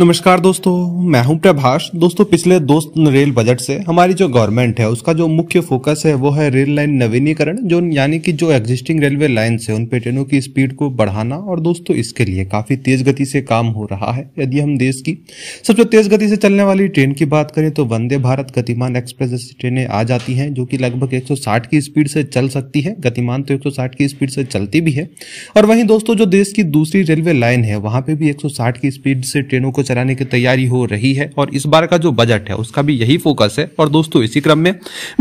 नमस्कार दोस्तों मैं हूं प्रभाष दोस्तों पिछले दोस्त रेल बजट से हमारी जो गवर्नमेंट है उसका जो मुख्य फोकस है वो है रेल लाइन नवीनीकरण जो यानी कि जो एग्जिस्टिंग रेलवे लाइन है उन पे ट्रेनों की स्पीड को बढ़ाना और दोस्तों इसके लिए काफ़ी तेज़ गति से काम हो रहा है यदि हम देश की सबसे तेज़ गति से चलने वाली ट्रेन की बात करें तो वंदे भारत गतिमान एक्सप्रेस जैसी ट्रेनें आ जाती हैं जो कि लगभग एक की स्पीड से चल सकती है गतिमान तो एक की स्पीड से चलती भी है और वहीं दोस्तों जो देश की दूसरी रेलवे लाइन है वहाँ पर भी एक की स्पीड से ट्रेनों को चलाने की तैयारी हो रही है और इस बार का जो बजट है उसका भी यही फोकस है और दोस्तों इसी क्रम में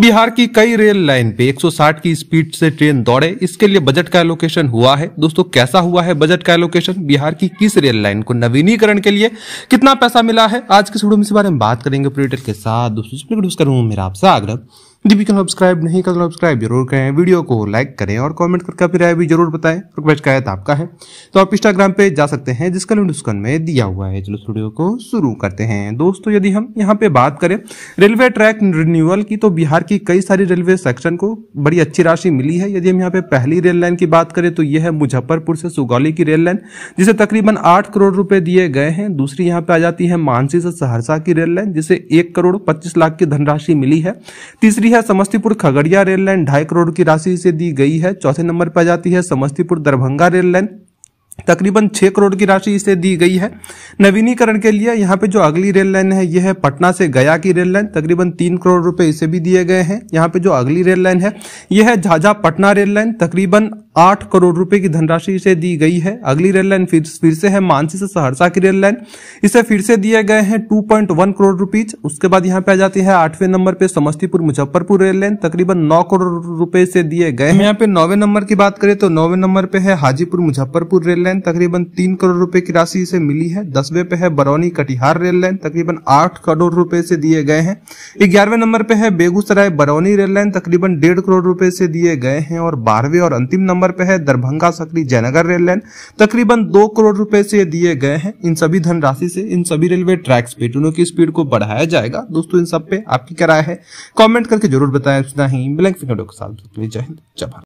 बिहार की कई रेल लाइन पे 160 की स्पीड से ट्रेन दौड़े इसके लिए बजट का एलोकेशन हुआ है दोस्तों कैसा हुआ है बजट का एलोकेशन बिहार की किस रेल लाइन को नवीनीकरण के लिए कितना पैसा मिला है आज के वीडियो में इस बारे में बात करेंगे प्रिटेल के साथ दोस्तों मेरा आपसे आग्रह दीपिका सब्सक्राइब नहीं कर तो सब्सक्राइब जरूर करें वीडियो को लाइक करें और कमेंट करके अपनी राय भी जरूर बताएं रिक्वेस्ट है आपका है तो आप इंस्टाग्राम पे जा सकते हैं जिसका लिंक डिस्क्रिप्शन में दिया हुआ है चलो स्टूडियो को शुरू करते हैं दोस्तों यदि हम यहाँ पे बात करें रेलवे ट्रैक रिन्यूअल की तो बिहार की कई सारी रेलवे सेक्शन को बड़ी अच्छी राशि मिली है यदि हम यहाँ पे पहली रेल लाइन की बात करें तो यह है मुजफ्फरपुर से सुगौली की रेल लाइन जिसे तकरीबन आठ करोड़ रुपए दिए गए हैं दूसरी यहाँ पे आ जाती है मानसी से सहरसा की रेल लाइन जिसे एक करोड़ पच्चीस लाख की धनराशि मिली है तीसरी है समस्तीपुर खगड़िया रेल लाइन ढाई करोड़ की राशि से दी गई है चौथे नंबर पर जाती है समस्तीपुर दरभंगा रेल लाइन तकरीबन छः करोड़ की राशि इसे दी गई है नवीनीकरण के लिए यहाँ पे जो अगली रेल लाइन है यह है पटना से गया की रेल लाइन तकरीबन तीन करोड़ रुपए इसे भी दिए गए हैं यहाँ पे जो अगली रेल लाइन है यह है झाझा पटना रेल लाइन तकरीबन आठ करोड़ रुपए की धनराशि इसे दी गई है अगली रेल लाइन फिर फिर से है मानसी से सहरसा की रेल लाइन इसे फिर से दिए गए हैं टू करोड़ रुपीज उसके बाद यहाँ पे आ जाती है आठवें नंबर पे समस्तीपुर मुजफ्फरपुर रेल लाइन तकरीबन नौ करोड़ रुपए से दिए गए हैं यहाँ पे नौवे नंबर की बात करें तो नौवे नंबर पे है हाजीपुर मुजफ्फरपुर रेल लाइन तकरीबन तीन करोड़ रुपए की राशि से मिली है दसवें पे है बरौनी कटिहार रेल लाइन तकरीबन आठ करोड़ रुपए से दिए गए हैं ग्यारहवें नंबर पे है बेगूसराय बरौनी रेल लाइन तकरीबन डेढ़ करोड़ रुपए से दिए गए हैं और बारहवें और अंतिम नंबर पे है दरभंगा सकरी जयनगर रेल लाइन तकरीबन दो करोड़ रुपए से दिए गए हैं इन सभी धनराशि से इन सभी रेलवे ट्रैक्स पे ट्रेनों की स्पीड को बढ़ाया जाएगा दोस्तों इन सब पे आपकी क्या राय है कॉमेंट करके जरूर बताएं इतना ही ब्लैंक फिंगर के साथ जय हिंद जय भारत